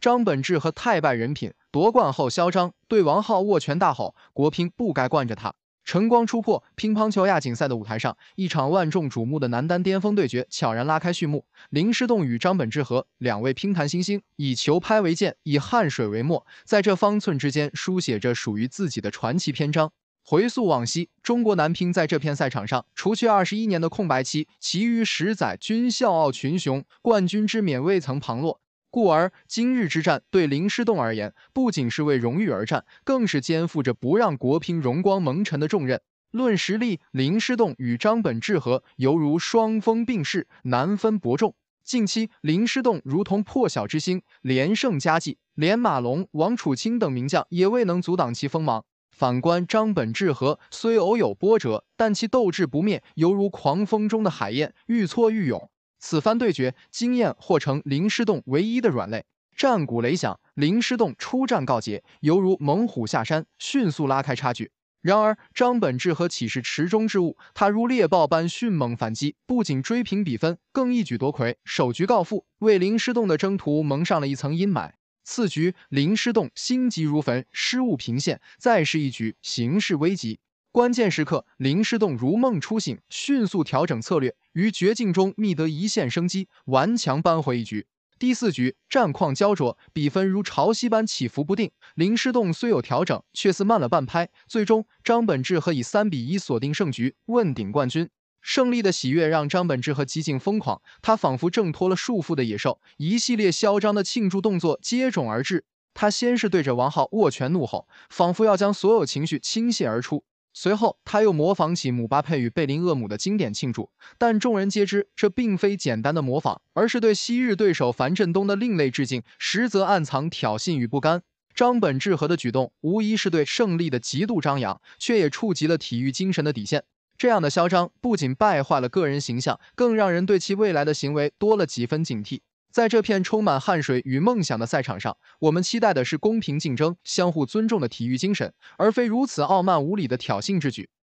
张本智和太败人品，夺冠后嚣张对王皓握拳大吼：“国乒不该惯着他。”晨光初破，乒乓球亚锦赛的舞台上，一场万众瞩目的男单巅峰对决悄然拉开序幕。林诗栋与张本智和两位乒坛新星，以球拍为剑，以汗水为墨，在这方寸之间书写着属于自己的传奇篇章。回溯往昔，中国男乒在这片赛场上，除去二十一年的空白期，其余十载均笑傲群雄，冠军之冕未曾旁落。故而，今日之战对林诗栋而言，不仅是为荣誉而战，更是肩负着不让国乒荣光蒙尘的重任。论实力，林诗栋与张本智和犹如双峰并峙，难分伯仲。近期，林诗栋如同破晓之星，连胜佳绩，连马龙、王楚钦等名将也未能阻挡其锋芒。反观张本智和，虽偶有波折，但其斗志不灭，犹如狂风中的海燕，愈挫愈勇。此番对决，经验或成灵狮洞唯一的软肋。战鼓雷响，灵狮洞初战告捷，犹如猛虎下山，迅速拉开差距。然而，张本智和岂是池中之物？他如猎豹般迅猛反击，不仅追平比分，更一举夺魁。首局告负，为灵狮洞的征途蒙上了一层阴霾。次局，灵狮洞心急如焚，失误频现，再是一局，形势危急。关键时刻，林诗栋如梦初醒，迅速调整策略，于绝境中觅得一线生机，顽强扳回一局。第四局战况焦灼，比分如潮汐般起伏不定。林诗栋虽有调整，却似慢了半拍。最终，张本智和以三比一锁定胜局，问鼎冠军。胜利的喜悦让张本智和几近疯狂，他仿佛挣脱了束缚的野兽，一系列嚣张的庆祝动作接踵而至。他先是对着王浩握拳怒吼，仿佛要将所有情绪倾泻而出。随后，他又模仿起姆巴佩与贝林厄姆的经典庆祝，但众人皆知，这并非简单的模仿，而是对昔日对手樊振东的另类致敬，实则暗藏挑衅与不甘。张本智和的举动无疑是对胜利的极度张扬，却也触及了体育精神的底线。这样的嚣张不仅败坏了个人形象，更让人对其未来的行为多了几分警惕。在这片充满汗水与梦想的赛场上，我们期待的是公平竞争、相互尊重的体育精神，而非如此傲慢无礼的挑衅之举。